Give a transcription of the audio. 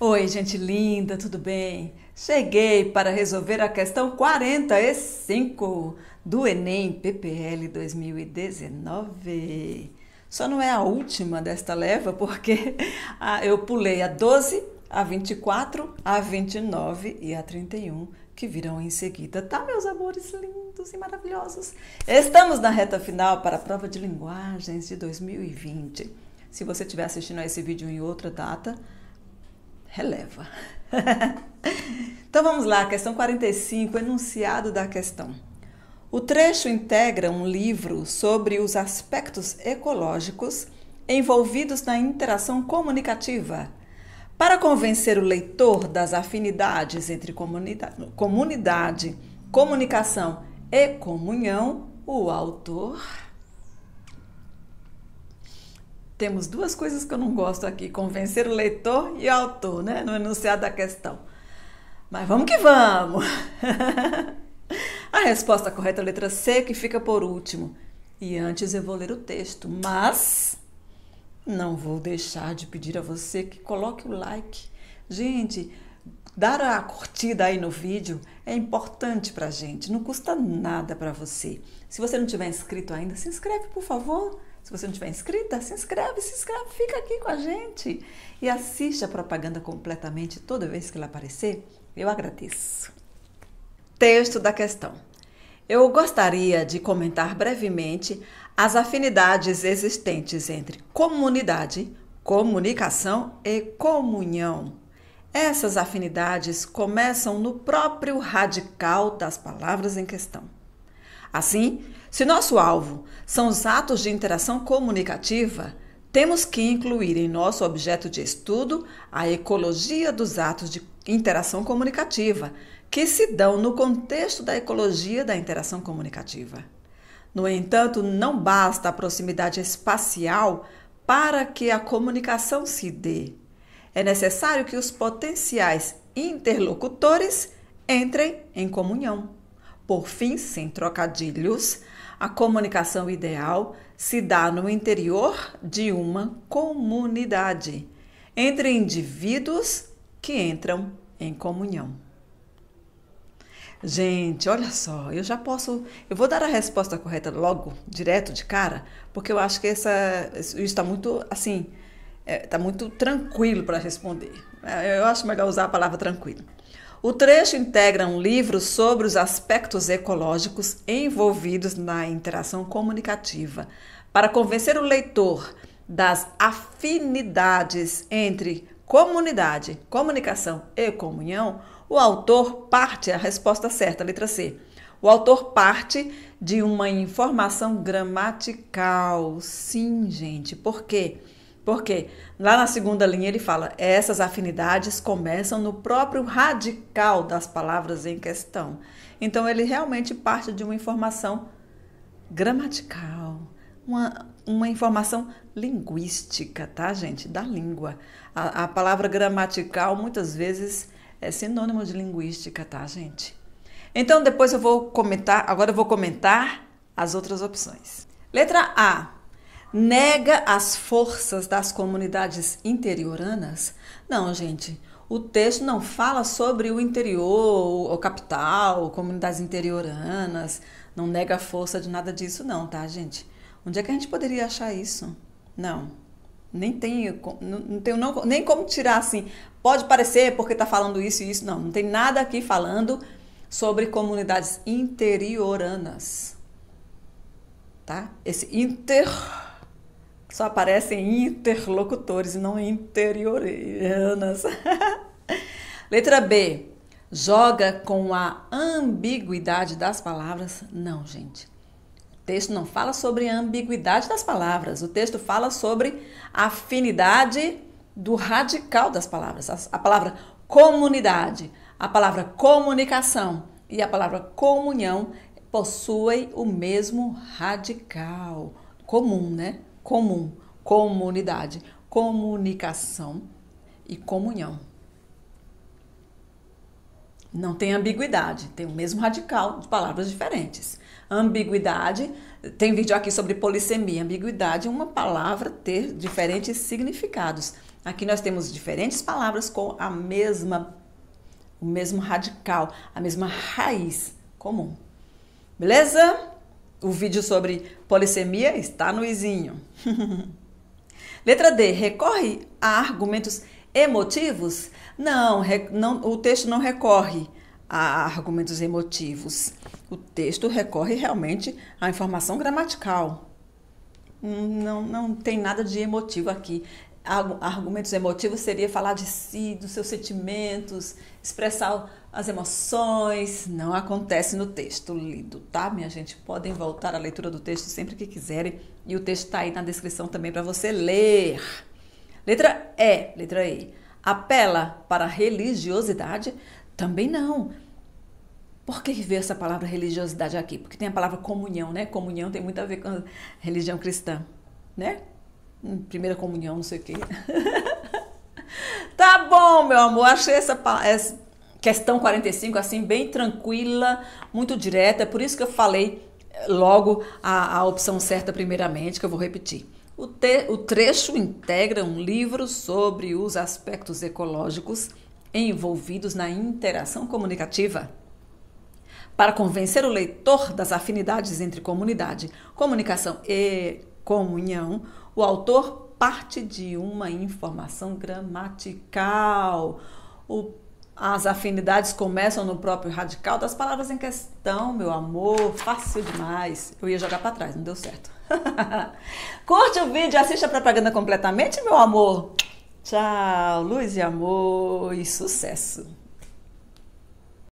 Oi, gente linda, tudo bem? Cheguei para resolver a questão 45 do Enem PPL 2019. Só não é a última desta leva porque eu pulei a 12, a 24, a 29 e a 31 que virão em seguida, tá, meus amores lindos e maravilhosos? Estamos na reta final para a prova de linguagens de 2020. Se você estiver assistindo a esse vídeo em outra data, releva. então vamos lá, questão 45, enunciado da questão. O trecho integra um livro sobre os aspectos ecológicos envolvidos na interação comunicativa. Para convencer o leitor das afinidades entre comunidade, comunidade comunicação e comunhão, o autor temos duas coisas que eu não gosto aqui: convencer o leitor e o autor, né? No enunciado da questão. Mas vamos que vamos! a resposta correta é a letra C, que fica por último. E antes eu vou ler o texto, mas não vou deixar de pedir a você que coloque o like. Gente, dar a curtida aí no vídeo é importante pra gente, não custa nada para você. Se você não tiver inscrito ainda, se inscreve, por favor. Se você não estiver inscrita, se inscreve, se inscreve, fica aqui com a gente e assiste a propaganda completamente toda vez que ela aparecer. Eu agradeço. Texto da questão. Eu gostaria de comentar brevemente as afinidades existentes entre comunidade, comunicação e comunhão. Essas afinidades começam no próprio radical das palavras em questão. Assim, se nosso alvo são os atos de interação comunicativa, temos que incluir em nosso objeto de estudo a ecologia dos atos de interação comunicativa, que se dão no contexto da ecologia da interação comunicativa. No entanto, não basta a proximidade espacial para que a comunicação se dê. É necessário que os potenciais interlocutores entrem em comunhão. Por fim, sem trocadilhos, a comunicação ideal se dá no interior de uma comunidade, entre indivíduos que entram em comunhão. Gente, olha só, eu já posso. Eu vou dar a resposta correta logo, direto de cara, porque eu acho que essa, isso está muito assim, está é, tá muito tranquilo para responder. É, eu acho melhor usar a palavra tranquilo. O trecho integra um livro sobre os aspectos ecológicos envolvidos na interação comunicativa, para convencer o leitor das afinidades entre comunidade, comunicação e comunhão, o autor parte a resposta certa, letra C. O autor parte de uma informação gramatical. Sim, gente, por quê? Porque lá na segunda linha ele fala: essas afinidades começam no próprio radical das palavras em questão. Então ele realmente parte de uma informação gramatical, uma, uma informação linguística, tá, gente? Da língua. A, a palavra gramatical muitas vezes é sinônimo de linguística, tá, gente? Então depois eu vou comentar, agora eu vou comentar as outras opções. Letra A nega as forças das comunidades interioranas? Não, gente. O texto não fala sobre o interior, o capital, comunidades interioranas. Não nega a força de nada disso, não, tá, gente? Onde é que a gente poderia achar isso? Não. Nem tenho, não tenho não, nem como tirar assim. Pode parecer porque está falando isso e isso. Não, não tem nada aqui falando sobre comunidades interioranas. Tá? Esse inter só aparecem interlocutores, não interiorianas. Letra B. Joga com a ambiguidade das palavras? Não, gente. O texto não fala sobre a ambiguidade das palavras. O texto fala sobre a afinidade do radical das palavras. A palavra comunidade, a palavra comunicação e a palavra comunhão possuem o mesmo radical comum, né? comum, comunidade, comunicação e comunhão. Não tem ambiguidade, tem o mesmo radical de palavras diferentes. Ambiguidade, tem vídeo aqui sobre polissemia. Ambiguidade é uma palavra ter diferentes significados. Aqui nós temos diferentes palavras com a mesma o mesmo radical, a mesma raiz comum. Beleza? O vídeo sobre polissemia está no izinho. Letra D. Recorre a argumentos emotivos? Não, não, o texto não recorre a argumentos emotivos. O texto recorre realmente à informação gramatical. Hum, não, não tem nada de emotivo aqui argumentos emotivos seria falar de si, dos seus sentimentos, expressar as emoções. Não acontece no texto lido, tá, minha gente? Podem voltar à leitura do texto sempre que quiserem e o texto está aí na descrição também para você ler. Letra E, letra E. Apela para religiosidade? Também não. Por que veio essa palavra religiosidade aqui? Porque tem a palavra comunhão, né? Comunhão tem muito a ver com a religião cristã, né? primeira comunhão, não sei o quê. tá bom, meu amor, achei essa, essa questão 45 assim bem tranquila, muito direta, é por isso que eu falei eh, logo a, a opção certa primeiramente, que eu vou repetir. O, te, o trecho integra um livro sobre os aspectos ecológicos envolvidos na interação comunicativa. Para convencer o leitor das afinidades entre comunidade, comunicação e comunhão, o autor parte de uma informação gramatical. O, as afinidades começam no próprio radical das palavras em questão, meu amor. Fácil demais. Eu ia jogar para trás, não deu certo. Curte o vídeo, assista a propaganda completamente, meu amor. Tchau, luz e amor e sucesso.